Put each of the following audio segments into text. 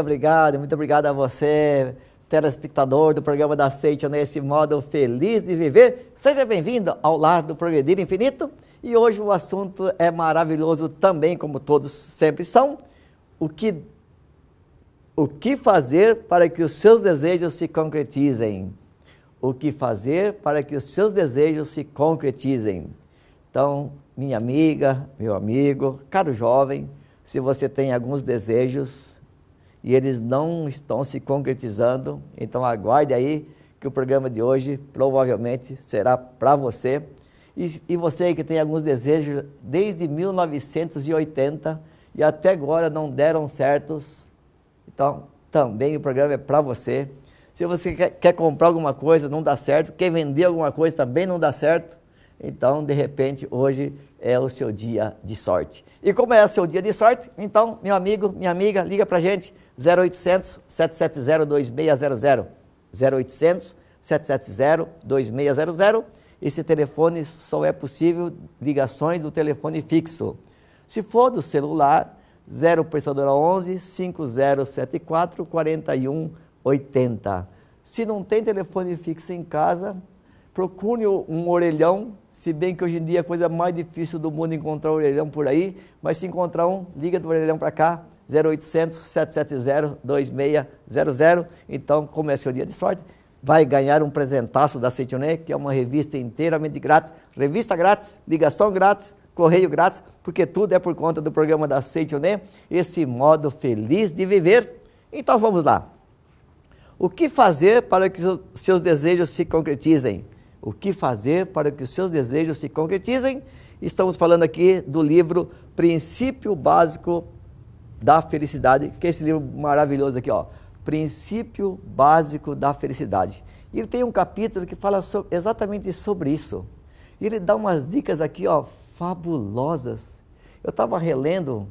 muito obrigado, muito obrigado a você, telespectador do programa da Seite nesse modo feliz de viver. Seja bem-vindo ao Lar do Progredir Infinito. E hoje o assunto é maravilhoso também, como todos sempre são, o que o que fazer para que os seus desejos se concretizem? O que fazer para que os seus desejos se concretizem? Então, minha amiga, meu amigo, caro jovem, se você tem alguns desejos, e eles não estão se concretizando. Então aguarde aí que o programa de hoje provavelmente será para você. E, e, você que tem alguns desejos desde 1980 e até agora não deram certos, então também o programa é para você. Se você quer, quer comprar alguma coisa, não dá certo. Quer vender alguma coisa, também não dá certo. Então, de repente, hoje é o seu dia de sorte. E como é o seu dia de sorte, então, meu amigo, minha amiga, liga para gente 0800 770 2600. 0800 770 2600. Esse telefone só é possível ligações do telefone fixo. Se for do celular, 0 prestadora 11 5074 4180. Se não tem telefone fixo em casa, procure um orelhão, se bem que hoje em dia é a coisa mais difícil do mundo encontrar orelhão por aí, mas se encontrar um, liga do orelhão para cá, 0800 770 2600. Então, como é seu dia de sorte, vai ganhar um presentaço da Citioné, que é uma revista inteiramente grátis. Revista grátis, ligação grátis, correio grátis, porque tudo é por conta do programa da Citioné, esse modo feliz de viver. Então, vamos lá. O que fazer para que os seus desejos se concretizem? O que fazer para que os seus desejos se concretizem? Estamos falando aqui do livro Princípio Básico da felicidade, que é esse livro maravilhoso aqui, ó, Princípio Básico da Felicidade. E ele tem um capítulo que fala exatamente sobre isso. E ele dá umas dicas aqui, ó, fabulosas. Eu estava relendo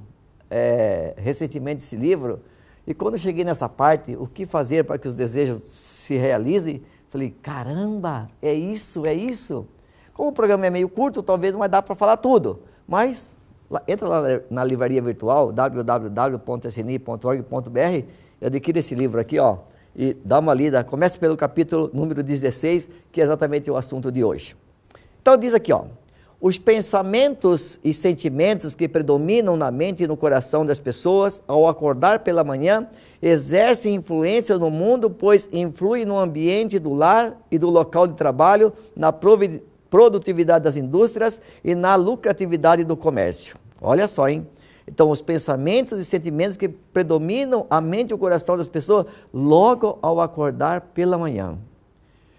é, recentemente esse livro e quando cheguei nessa parte, o que fazer para que os desejos se realizem, falei, caramba, é isso, é isso. Como o programa é meio curto, talvez não vai dar para falar tudo, mas entra lá na livraria virtual www.sni.org.br e adquira esse livro aqui, ó, e dá uma lida. Comece pelo capítulo número 16, que é exatamente o assunto de hoje. Então diz aqui, ó, os pensamentos e sentimentos que predominam na mente e no coração das pessoas ao acordar pela manhã exercem influência no mundo, pois influem no ambiente do lar e do local de trabalho, na produtividade das indústrias e na lucratividade do comércio. Olha só, hein? Então, os pensamentos e sentimentos que predominam a mente e o coração das pessoas logo ao acordar pela manhã.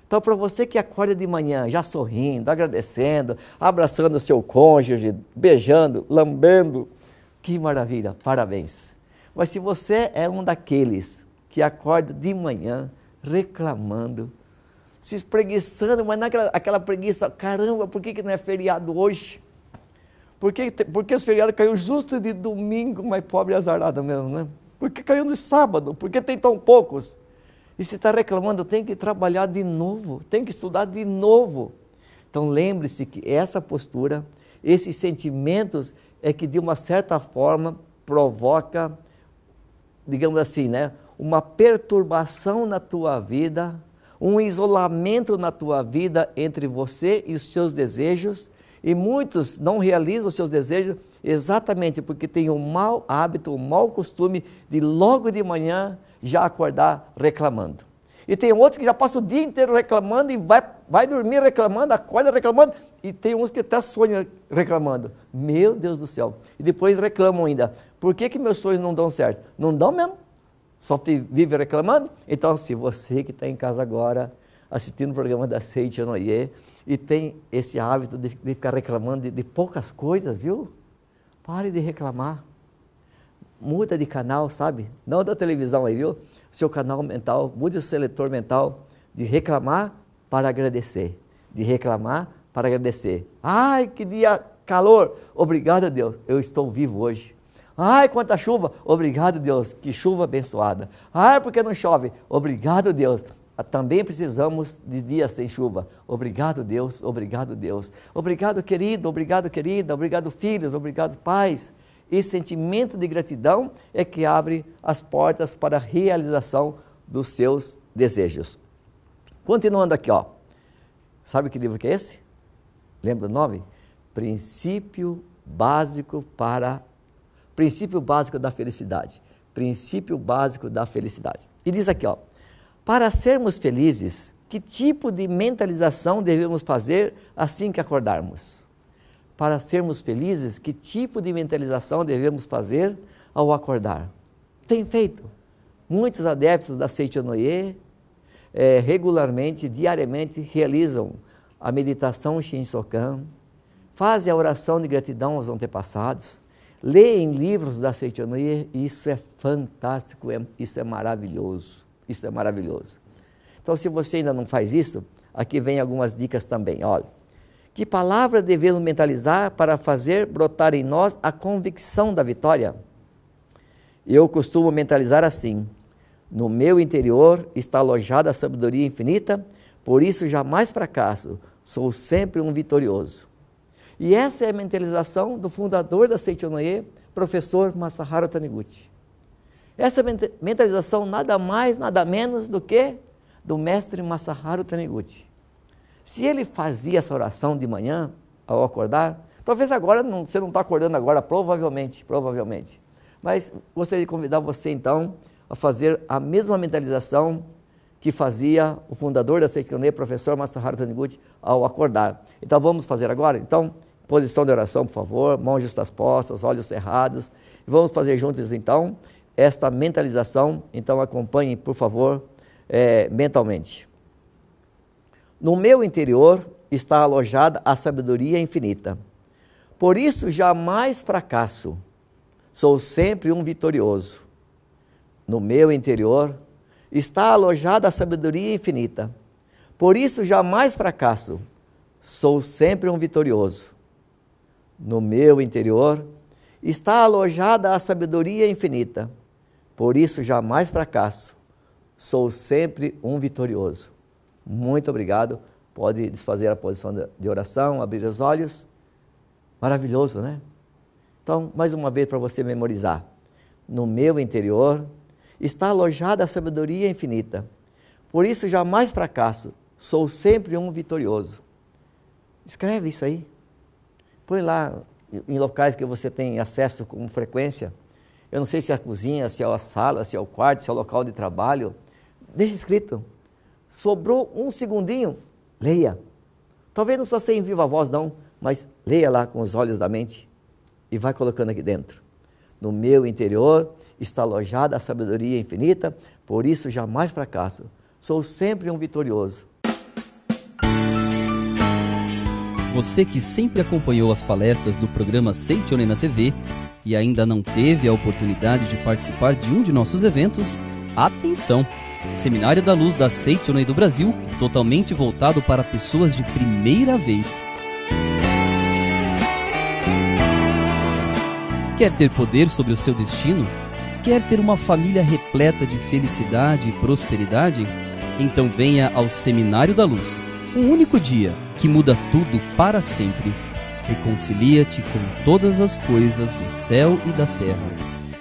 Então, para você que acorda de manhã já sorrindo, agradecendo, abraçando o seu cônjuge, beijando, lambendo, que maravilha, parabéns. Mas se você é um daqueles que acorda de manhã reclamando, se espreguiçando, mas naquela aquela preguiça, caramba, por que, que não é feriado hoje? Por que, por que esse feriado caiu justo de domingo, mas pobre azarada mesmo, né? Por que caiu no sábado? Por que tem tão poucos? E se está reclamando, tem que trabalhar de novo, tem que estudar de novo. Então lembre-se que essa postura, esses sentimentos é que de uma certa forma provoca, digamos assim, né, uma perturbação na tua vida um isolamento na tua vida entre você e os seus desejos, e muitos não realizam os seus desejos exatamente porque têm o um mau hábito, o um mau costume de logo de manhã já acordar reclamando. E tem outros que já passa o dia inteiro reclamando e vai, vai dormir reclamando, acorda reclamando. E tem uns que até sonham reclamando. Meu Deus do céu. E depois reclamam ainda. Por que, que meus sonhos não dão certo? Não dão mesmo só vive reclamando? Então, se você que está em casa agora, assistindo o programa da Seite Anoyer, e tem esse hábito de, de ficar reclamando de, de, poucas coisas, viu? Pare de reclamar. Muda de canal, sabe? Não da televisão aí, viu? Seu canal mental, mude o seletor mental de reclamar para agradecer. De reclamar para agradecer. Ai, que dia calor! Obrigado a Deus, eu estou vivo hoje. Ai, quanta chuva! Obrigado, Deus, que chuva abençoada. Ai, porque não chove? Obrigado, Deus. Ah, também precisamos de dias sem chuva. Obrigado, Deus. Obrigado, Deus. Obrigado, querido. Obrigado, querida. Obrigado, filhos. Obrigado, pais. Esse sentimento de gratidão é que abre as portas para a realização dos seus desejos. Continuando aqui, ó. Sabe que livro que é esse? Lembra o nome? Princípio básico para Princípio básico da felicidade. Princípio básico da felicidade. E diz aqui, ó, para sermos felizes, que tipo de mentalização devemos fazer assim que acordarmos? Para sermos felizes, que tipo de mentalização devemos fazer ao acordar? Tem feito. Muitos adeptos da Seichonoye é, eh, regularmente, diariamente, realizam a meditação Shinsokan, fazem a oração de gratidão aos antepassados, leem livros da Seitanania e isso é fantástico, é, isso é maravilhoso. Isso é maravilhoso. Então, se você ainda não faz isso, aqui vem algumas dicas também. Olha, que palavra devemos mentalizar para fazer brotar em nós a convicção da vitória? Eu costumo mentalizar assim: no meu interior está alojada a sabedoria infinita, por isso jamais fracasso, sou sempre um vitorioso. E essa é a mentalização do fundador da Seichonoye, professor Masaharu Taniguchi. Essa mentalização nada mais, nada menos do que do mestre Masaharu Taniguchi. Se ele fazia essa oração de manhã, ao acordar, talvez agora não, você não está acordando agora, provavelmente, provavelmente. Mas gostaria de convidar você então a fazer a mesma mentalização que fazia o fundador da Seikone, professor Masaharu Taniguchi, ao acordar. Então vamos fazer agora? Então, Posição de oração, por favor, mãos justas postas, olhos cerrados. Vamos fazer juntos, então, esta mentalização. Então, acompanhem, por favor, é, mentalmente. No meu interior está alojada a sabedoria infinita. Por isso jamais fracasso. Sou sempre um vitorioso. No meu interior está alojada a sabedoria infinita. Por isso jamais fracasso. Sou sempre um vitorioso no meu interior, está alojada a sabedoria infinita. Por isso jamais fracasso. Sou sempre um vitorioso. Muito obrigado. Pode desfazer a posição de oração, abrir os olhos. Maravilhoso, né? Então, mais uma vez para você memorizar. No meu interior está alojada a sabedoria infinita. Por isso jamais fracasso. Sou sempre um vitorioso. Escreve isso aí. Põe lá em locais que você tem acesso com frequência. Eu não sei se é a cozinha, se é a sala, se é o quarto, se é o local de trabalho. Deixa escrito. Sobrou um segundinho, leia. Talvez não precisa ser em viva voz, não, mas leia lá com os olhos da mente e vai colocando aqui dentro. No meu interior está alojada a sabedoria infinita, por isso jamais fracasso. Sou sempre um vitorioso Você que sempre acompanhou as palestras do programa Seitione na TV e ainda não teve a oportunidade de participar de um de nossos eventos, atenção! Seminário da Luz da Seitione do Brasil, totalmente voltado para pessoas de primeira vez. Quer ter poder sobre o seu destino? Quer ter uma família repleta de felicidade e prosperidade? Então venha ao Seminário da Luz um único dia que muda tudo para sempre. Reconcilia-te com todas as coisas do céu e da terra.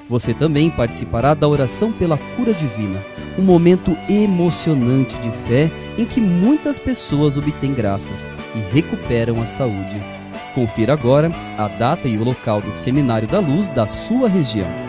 Você também participará da oração pela cura divina, um momento emocionante de fé em que muitas pessoas obtêm graças e recuperam a saúde. Confira agora a data e o local do Seminário da Luz da sua região.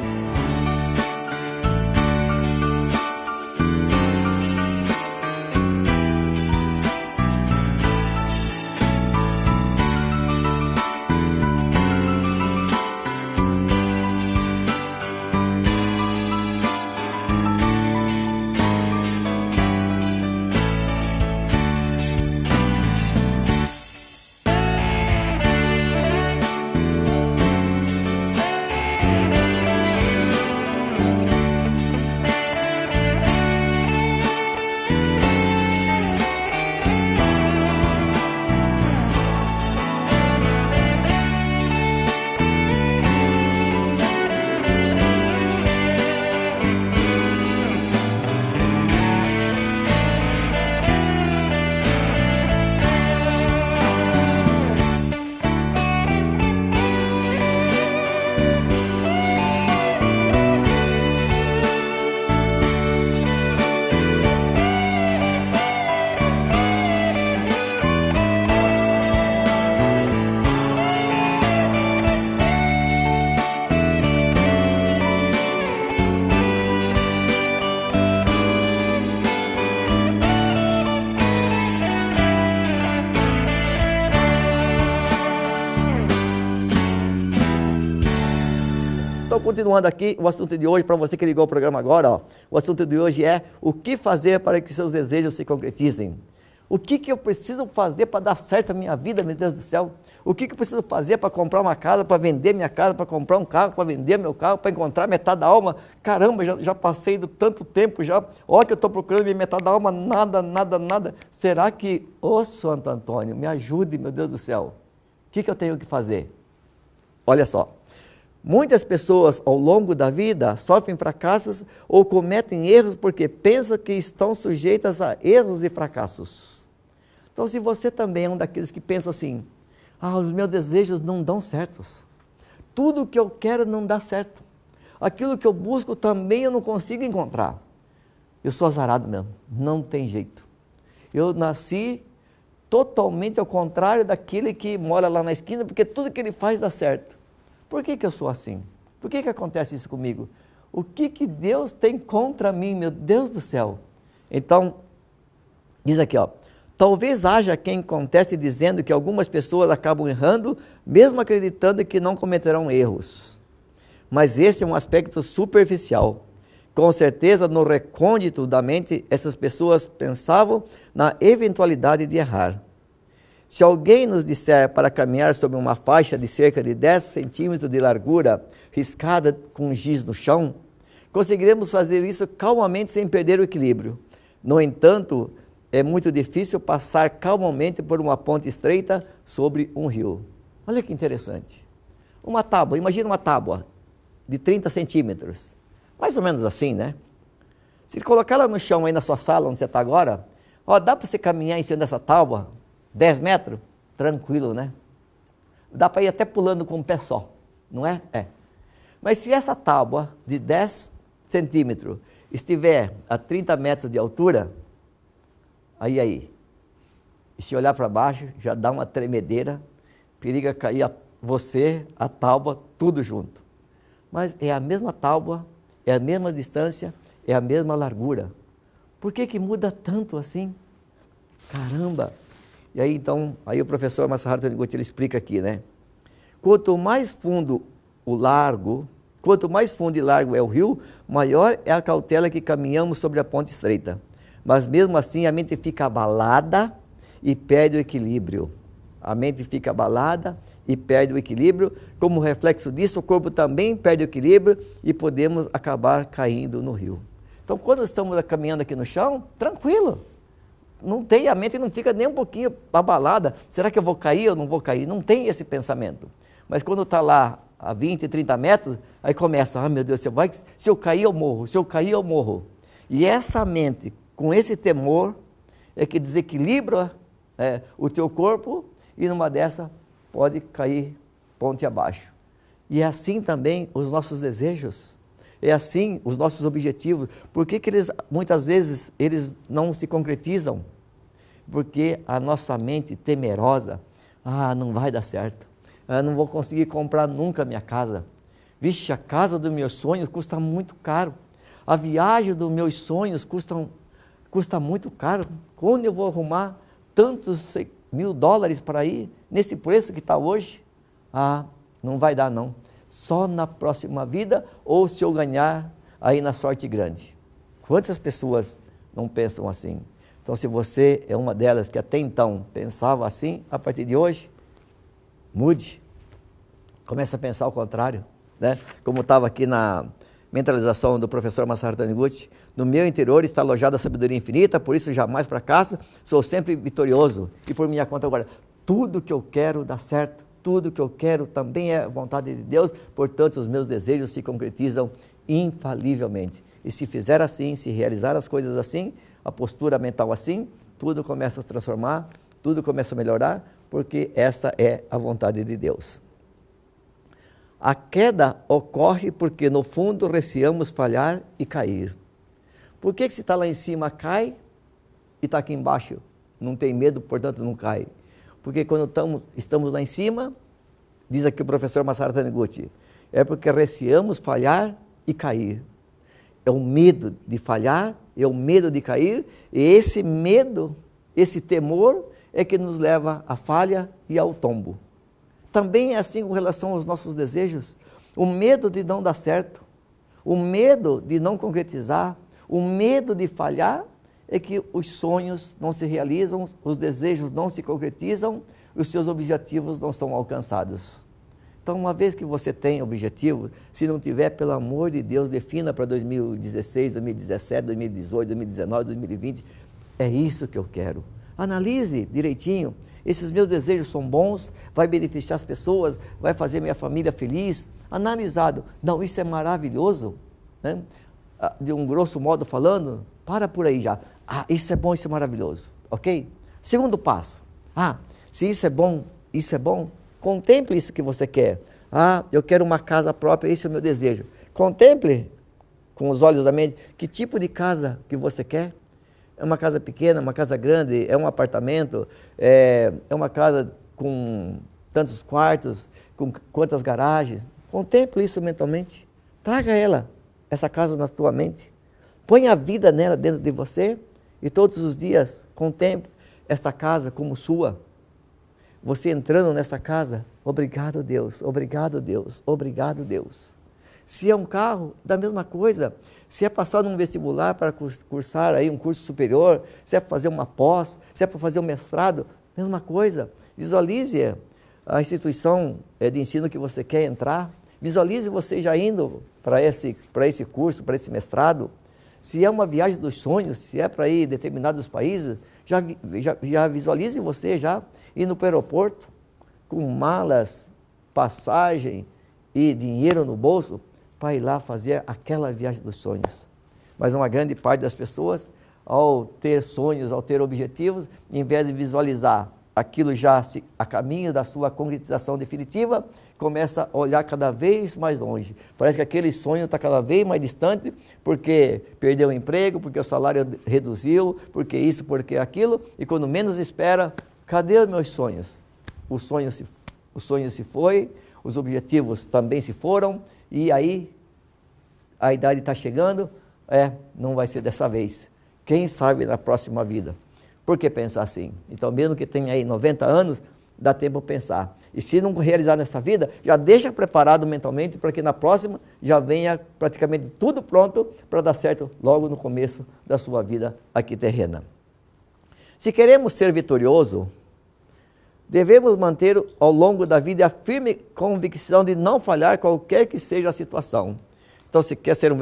continuando aqui, o assunto de hoje, para você que ligou o programa agora, ó, o assunto de hoje é o que fazer para que seus desejos se concretizem. O que, que eu preciso fazer para dar certo a minha vida, meu Deus do céu? O que, que eu preciso fazer para comprar uma casa, para vender minha casa, para comprar um carro, para vender meu carro, para encontrar metade da alma? Caramba, já, já passei do tanto tempo já. Olha que eu estou procurando minha metade da alma, nada, nada, nada. Será que, ô oh, Santo Antônio, me ajude, meu Deus do céu. O que, que eu tenho que fazer? Olha só. Muitas pessoas ao longo da vida sofrem fracassos ou cometem erros porque pensam que estão sujeitas a erros e fracassos. Então, se você também é um daqueles que pensa assim: ah, os meus desejos não dão certos, tudo que eu quero não dá certo, aquilo que eu busco também eu não consigo encontrar. Eu sou azarado mesmo, não tem jeito. Eu nasci totalmente ao contrário daquele que mora lá na esquina, porque tudo que ele faz dá certo. Por que, que eu sou assim? Por que, que acontece isso comigo? O que, que Deus tem contra mim, meu Deus do céu? Então, diz aqui, ó. Talvez haja quem conteste dizendo que algumas pessoas acabam errando, mesmo acreditando que não cometerão erros. Mas esse é um aspecto superficial. Com certeza, no recôndito da mente, essas pessoas pensavam na eventualidade de errar. Se alguém nos disser para caminhar sobre uma faixa de cerca de 10 centímetros de largura, riscada com giz no chão, conseguiremos fazer isso calmamente sem perder o equilíbrio. No entanto, é muito difícil passar calmamente por uma ponte estreita sobre um rio. Olha que interessante. Uma tábua, imagina uma tábua de 30 centímetros. Mais ou menos assim, né? Se colocar ela no chão aí na sua sala onde você está agora, ó, dá para você caminhar em cima dessa tábua 10 metros, tranquilo, né? Dá para ir até pulando com o pé só, não é? É. Mas se essa tábua de 10 centímetros estiver a 30 metros de altura, aí aí. E se olhar para baixo, já dá uma tremedeira, periga é cair a, você, a tábua, tudo junto. Mas é a mesma tábua, é a mesma distância, é a mesma largura. Por que, que muda tanto assim? Caramba! E aí então, aí o professor Masaharu Taniguchi ele explica aqui, né? Quanto mais fundo o largo, quanto mais fundo e largo é o rio, maior é a cautela que caminhamos sobre a ponte estreita. Mas mesmo assim a mente fica abalada e perde o equilíbrio. A mente fica abalada e perde o equilíbrio. Como reflexo disso, o corpo também perde o equilíbrio e podemos acabar caindo no rio. Então, quando estamos caminhando aqui no chão, tranquilo, não tem, a mente não fica nem um pouquinho abalada. Será que eu vou cair ou não vou cair? Não tem esse pensamento. Mas quando está lá a 20, 30 metros, aí começa, ah meu Deus, se eu, vai, se eu cair eu morro, se eu cair eu morro. E essa mente, com esse temor, é que desequilibra é, o teu corpo e numa dessa pode cair ponte abaixo. E é assim também os nossos desejos. É assim os nossos objetivos. Por que, que eles, muitas vezes, eles não se concretizam? Porque a nossa mente temerosa, ah, não vai dar certo. Ah, não vou conseguir comprar nunca a minha casa. Vixe, a casa dos meus sonhos custa muito caro. A viagem dos meus sonhos custa, custa muito caro. Quando eu vou arrumar tantos mil dólares para ir, nesse preço que está hoje? Ah, não vai dar não só na próxima vida ou se eu ganhar aí na sorte grande. Quantas pessoas não pensam assim? Então, se você é uma delas que até então pensava assim, a partir de hoje, mude. Comece a pensar ao contrário. Né? Como estava aqui na mentalização do professor Masaharu Taniguchi, no meu interior está alojada a sabedoria infinita, por isso jamais fracasso, sou sempre vitorioso e por minha conta agora. Tudo que eu quero dá certo tudo que eu quero também é vontade de Deus, portanto, os meus desejos se concretizam infalivelmente. E se fizer assim, se realizar as coisas assim, a postura mental assim, tudo começa a transformar, tudo começa a melhorar, porque essa é a vontade de Deus. A queda ocorre porque, no fundo, receamos falhar e cair. Por que, que se está lá em cima cai e está aqui embaixo? Não tem medo, portanto não cai porque quando tamo, estamos lá em cima, diz aqui o professor Massaro Taniguchi, é porque receamos falhar e cair. É o medo de falhar, é o medo de cair, e esse medo, esse temor, é que nos leva à falha e ao tombo. Também é assim com relação aos nossos desejos. O medo de não dar certo, o medo de não concretizar, o medo de falhar é que os sonhos não se realizam, os desejos não se concretizam, os seus objetivos não são alcançados. Então, uma vez que você tem objetivo, se não tiver, pelo amor de Deus, defina para 2016, 2017, 2018, 2019, 2020. É isso que eu quero. Analise direitinho. Esses meus desejos são bons, vai beneficiar as pessoas, vai fazer minha família feliz. Analisado. Não, isso é maravilhoso. Né? Ah, de um grosso modo falando, para por aí já. Ah, isso é bom, isso é maravilhoso. Ok? Segundo passo. Ah, se isso é bom, isso é bom, contemple isso que você quer. Ah, eu quero uma casa própria, esse é o meu desejo. Contemple com os olhos da mente que tipo de casa que você quer. É uma casa pequena, uma casa grande, é um apartamento, é, é uma casa com tantos quartos, com quantas garagens. Contemple isso mentalmente. Traga ela, essa casa na sua mente. Põe a vida nela dentro de você e todos os dias contemple esta casa como sua. Você entrando nessa casa, obrigado Deus, obrigado Deus, obrigado Deus. Se é um carro, da mesma coisa. Se é passar num vestibular para cursar aí um curso superior, se é para fazer uma pós, se é para fazer um mestrado, mesma coisa. Visualize eh, a instituição eh, de ensino que você quer entrar. Visualize você já indo para esse, para esse curso, para esse mestrado. Se é uma viagem dos sonhos, se é para ir em determinados países, já, já, já visualize você já indo para o aeroporto com malas, passagem e dinheiro no bolso para ir lá fazer aquela viagem dos sonhos. Mas uma grande parte das pessoas, ao ter sonhos, ao ter objetivos, em vez de visualizar aquilo já se, a caminho da sua concretização definitiva, começa a olhar cada vez mais longe. Parece que aquele sonho está cada vez mais distante, porque perdeu o emprego, porque o salário reduziu, porque isso, porque aquilo, e quando menos espera, cadê os meus sonhos? O sonho se, o sonho se foi, os objetivos também se foram, e aí a idade está chegando, é, não vai ser dessa vez. Quem sabe na próxima vida. Por que pensar assim? Então, mesmo que tenha aí 90 anos, dá tempo pensar. E se não realizar nessa vida, já deixa preparado mentalmente para que na próxima já venha praticamente tudo pronto para dar certo logo no começo da sua vida aqui terrena. Se queremos ser vitorioso, devemos manter ao longo da vida a firme convicção de não falhar qualquer que seja a situação. Então, se quer ser um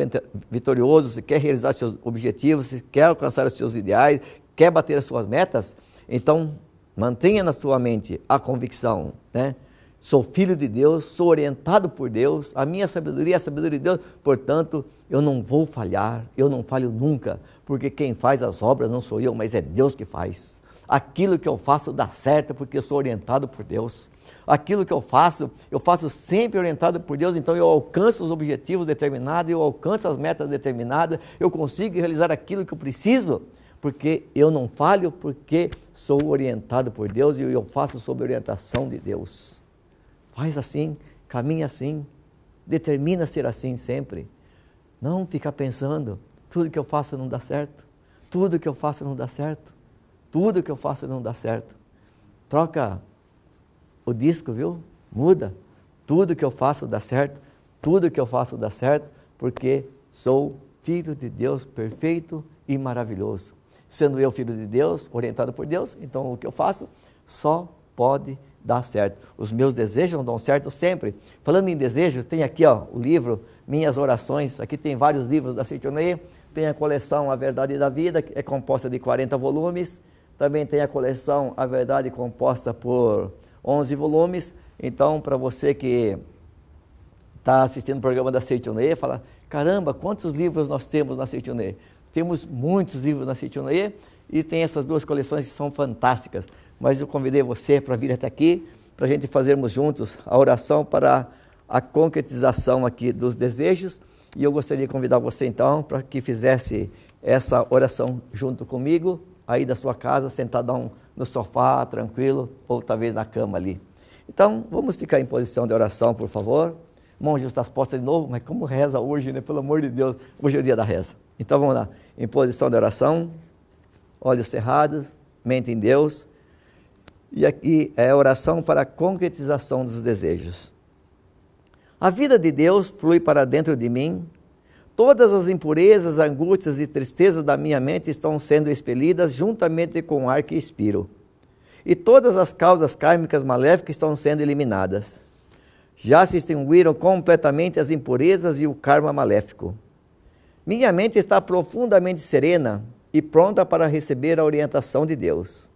vitorioso, se quer realizar seus objetivos, se quer alcançar os seus ideais, quer bater as suas metas, então mantenha na sua mente a convicção, né? Sou filho de Deus, sou orientado por Deus, a minha sabedoria é a sabedoria de Deus, portanto, eu não vou falhar, eu não falho nunca, porque quem faz as obras não sou eu, mas é Deus que faz. Aquilo que eu faço dá certo, porque eu sou orientado por Deus. Aquilo que eu faço, eu faço sempre orientado por Deus, então eu alcanço os objetivos determinados, eu alcanço as metas determinadas, eu consigo realizar aquilo que eu preciso, porque eu não falho, porque sou orientado por Deus e eu faço sob orientação de Deus. Faz assim, caminha assim, determina ser assim sempre. Não fica pensando, tudo que eu faço não dá certo, tudo que eu faço não dá certo, tudo que eu faço não dá certo. Troca o disco, viu? Muda. Tudo que eu faço dá certo, tudo que eu faço dá certo, porque sou filho de Deus perfeito e maravilhoso sendo eu filho de Deus, orientado por Deus, então o que eu faço só pode dar certo. Os meus desejos não dão certo sempre. Falando em desejos, tem aqui ó, o livro Minhas Orações. Aqui tem vários livros da Citionê. Tem a coleção A Verdade da Vida, que é composta de 40 volumes. Também tem a coleção A Verdade, composta por 11 volumes. Então, para você que está assistindo o programa da Citionê, fala, caramba, quantos livros nós temos na Citionê? Temos muitos livros na Citionê e tem essas duas coleções que são fantásticas. Mas eu convidei você para vir até aqui, para a gente fazermos juntos a oração para a concretização aqui dos desejos. E eu gostaria de convidar você então para que fizesse essa oração junto comigo, aí da sua casa, sentadão no sofá, tranquilo, ou talvez na cama ali. Então, vamos ficar em posição de oração, por favor. Mãos as tá postas de novo, mas como reza hoje, né? Pelo amor de Deus, hoje é o dia da reza. Então vamos lá. Em posição de oração, olhos cerrados, mente em Deus. E aqui é a oração para a concretização dos desejos. A vida de Deus flui para dentro de mim. Todas as impurezas, angústias e tristezas da minha mente estão sendo expelidas juntamente com o ar que expiro. E todas as causas kármicas maléficas estão sendo eliminadas. Já se extinguiram completamente as impurezas e o karma maléfico. Minha mente está profundamente serena e pronta para receber a orientação de Deus.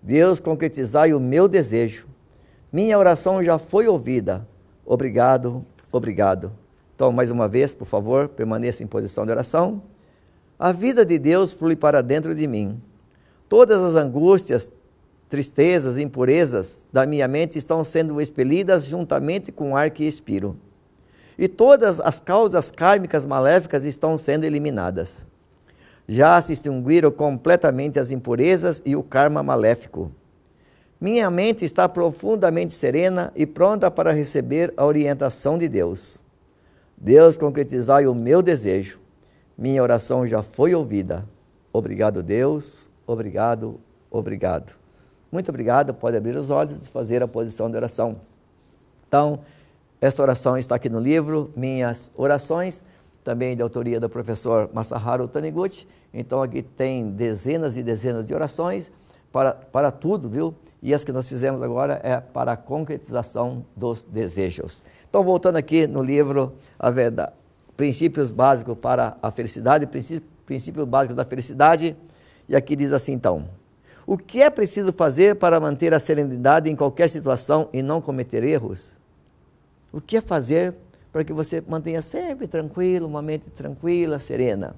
Deus, concretizai o meu desejo. Minha oração já foi ouvida. Obrigado, obrigado. Então, mais uma vez, por favor, permaneça em posição de oração. A vida de Deus flui para dentro de mim. Todas as angústias, tristezas, impurezas da minha mente estão sendo expelidas juntamente com o ar que expiro. E todas as causas kármicas maléficas estão sendo eliminadas. Já se extinguiram completamente as impurezas e o karma maléfico. Minha mente está profundamente serena e pronta para receber a orientação de Deus. Deus, concretizai o meu desejo. Minha oração já foi ouvida. Obrigado, Deus. Obrigado, obrigado. Muito obrigado, pode abrir os olhos e fazer a posição de oração. Então, esta oração está aqui no livro, Minhas Orações, também de autoria do professor Masaharu Taniguchi. Então, aqui tem dezenas e dezenas de orações para, para tudo, viu? E as que nós fizemos agora é para a concretização dos desejos. Então, voltando aqui no livro A Verdade, Princípios Básicos para a Felicidade, Princípio, princípio Básico da Felicidade, e aqui diz assim então o que é preciso fazer para manter a serenidade em qualquer situação e não cometer erros? O que é fazer para que você mantenha sempre tranquilo, uma mente tranquila, serena?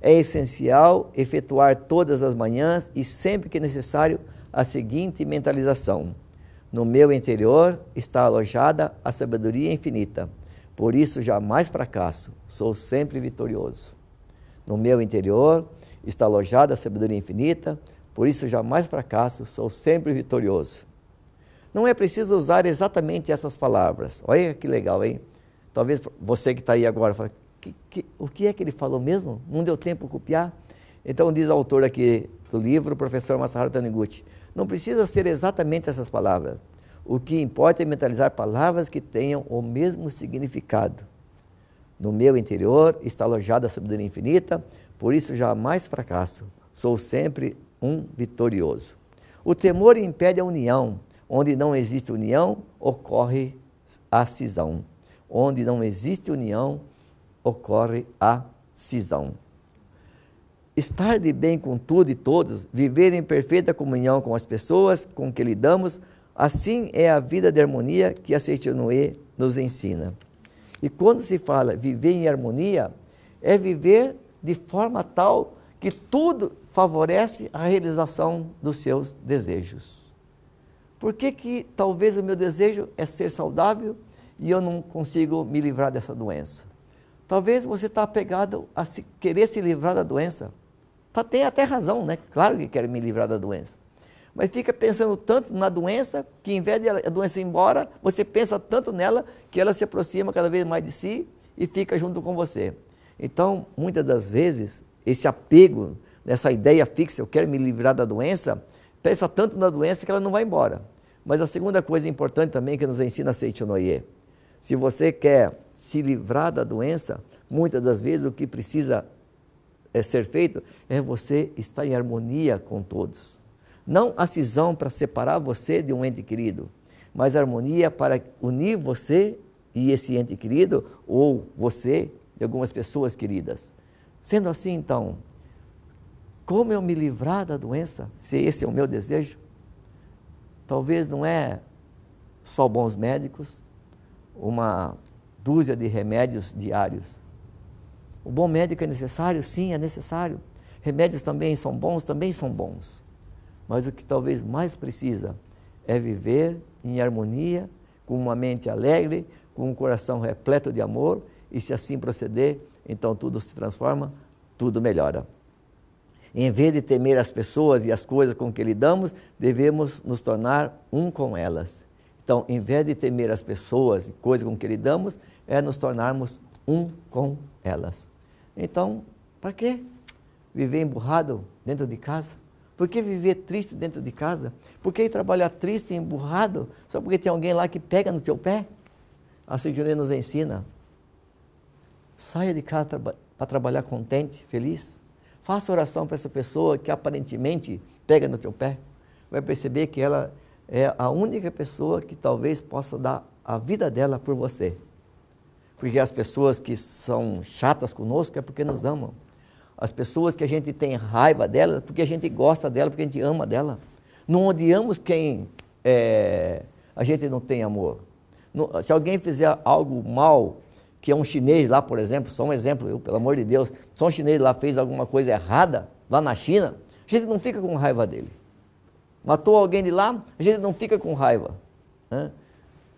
É essencial efetuar todas as manhãs e sempre que necessário a seguinte mentalização: No meu interior está alojada a sabedoria infinita. Por isso jamais fracasso, sou sempre vitorioso. No meu interior está alojada a sabedoria infinita, por isso jamais fracasso, sou sempre vitorioso. Não é preciso usar exatamente essas palavras. Olha que legal, hein? Talvez você que está aí agora fala, que, que, o que é que ele falou mesmo? Não deu tempo de copiar? Então diz o autor aqui do livro, o professor Masaharu Taniguchi, não precisa ser exatamente essas palavras. O que importa é mentalizar palavras que tenham o mesmo significado. No meu interior está alojada a sabedoria infinita, por isso jamais fracasso. Sou sempre um vitorioso. O temor impede a união. Onde não existe união, ocorre a cisão. Onde não existe união, ocorre a cisão. Estar de bem com tudo e todos, viver em perfeita comunhão com as pessoas com que lidamos, assim é a vida de harmonia que a Seichonoe nos ensina. E quando se fala viver em harmonia, é viver de forma tal que tudo favorece a realização dos seus desejos. Por que, que talvez o meu desejo é ser saudável e eu não consigo me livrar dessa doença? Talvez você está apegado a se, querer se livrar da doença. Tá, tem até razão, né? Claro que quero me livrar da doença. Mas fica pensando tanto na doença que, em vez de a doença ir embora, você pensa tanto nela que ela se aproxima cada vez mais de si e fica junto com você. Então, muitas das vezes, esse apego, essa ideia fixa, eu quero me livrar da doença, pensa tanto na doença que ela não vai embora. Mas a segunda coisa importante também que nos ensina Seiichi Noie, se você quer se livrar da doença, muitas das vezes o que precisa é ser feito é você estar em harmonia com todos. Não a cisão para separar você de um ente querido, mas harmonia para unir você e esse ente querido, ou você e algumas pessoas queridas. Sendo assim, então, como eu me livrar da doença, se esse é o meu desejo? Talvez não é só bons médicos, uma dúzia de remédios diários. O bom médico é necessário? Sim, é necessário. Remédios também são bons? Também são bons. Mas o que talvez mais precisa é viver em harmonia, com uma mente alegre, com um coração repleto de amor, e se assim proceder, então tudo se transforma, tudo melhora. Em vez de temer as pessoas e as coisas com que lidamos, devemos nos tornar um com elas. Então, em vez de temer as pessoas e coisas com que lidamos, é nos tornarmos um com elas. Então, para que viver emburrado dentro de casa? Por que viver triste dentro de casa? Por que trabalhar triste e emburrado só porque tem alguém lá que pega no teu pé? A Cidjone nos ensina Saia de casa para trabalhar contente, feliz. Faça oração para essa pessoa que aparentemente pega no teu pé. Vai perceber que ela é a única pessoa que talvez possa dar a vida dela por você. Porque as pessoas que são chatas conosco é porque nos amam. As pessoas que a gente tem raiva dela é porque a gente gosta dela, porque a gente ama dela. Não odiamos quem é, a gente não tem amor. Se alguém fizer algo mal que é um chinês lá, por exemplo, só um exemplo, eu, pelo amor de Deus, só um chinês lá fez alguma coisa errada lá na China, a gente não fica com raiva dele. Matou alguém de lá, a gente não fica com raiva. Né?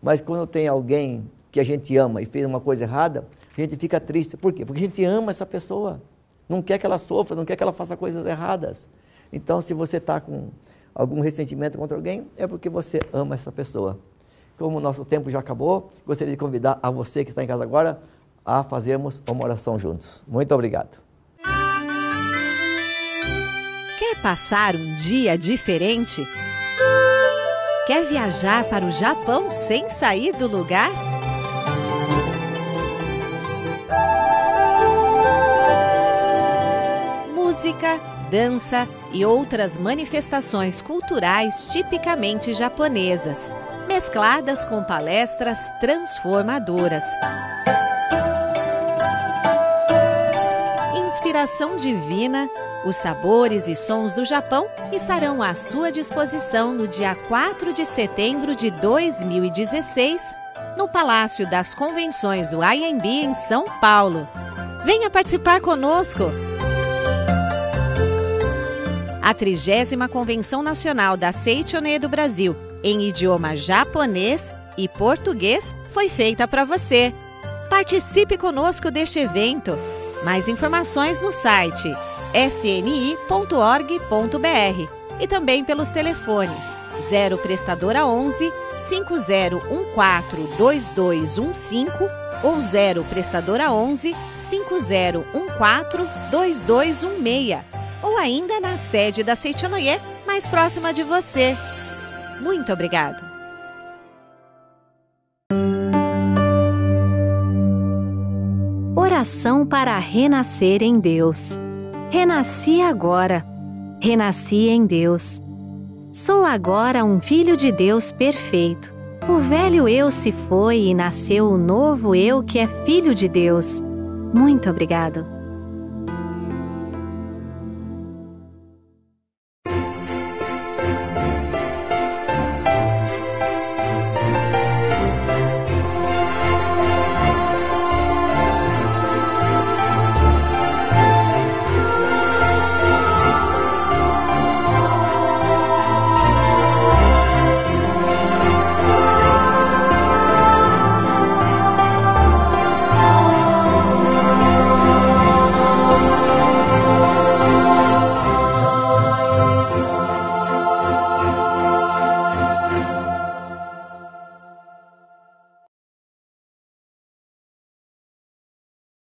Mas quando tem alguém que a gente ama e fez uma coisa errada, a gente fica triste. Por quê? Porque a gente ama essa pessoa. Não quer que ela sofra, não quer que ela faça coisas erradas. Então, se você está com algum ressentimento contra alguém, é porque você ama essa pessoa. Como o nosso tempo já acabou, gostaria de convidar a você que está em casa agora a fazermos uma oração juntos. Muito obrigado. Quer passar um dia diferente? Quer viajar para o Japão sem sair do lugar? Música, dança e outras manifestações culturais tipicamente japonesas mescladas com palestras transformadoras. Inspiração divina, os sabores e sons do Japão estarão à sua disposição no dia 4 de setembro de 2016, no Palácio das Convenções do IMB em São Paulo. Venha participar conosco! a 30 Convenção Nacional da Seichonê do Brasil, em idioma japonês e português, foi feita para você. Participe conosco deste evento. Mais informações no site sni.org.br e também pelos telefones 0 prestadora 11 5014 2215 ou 0 prestadora 11 5014 2216 ou ainda na sede da Seitianoye mais próxima de você. Muito obrigado! Oração para renascer em Deus. Renasci agora. Renasci em Deus. Sou agora um filho de Deus perfeito. O velho eu se foi e nasceu o novo eu que é filho de Deus. Muito obrigado.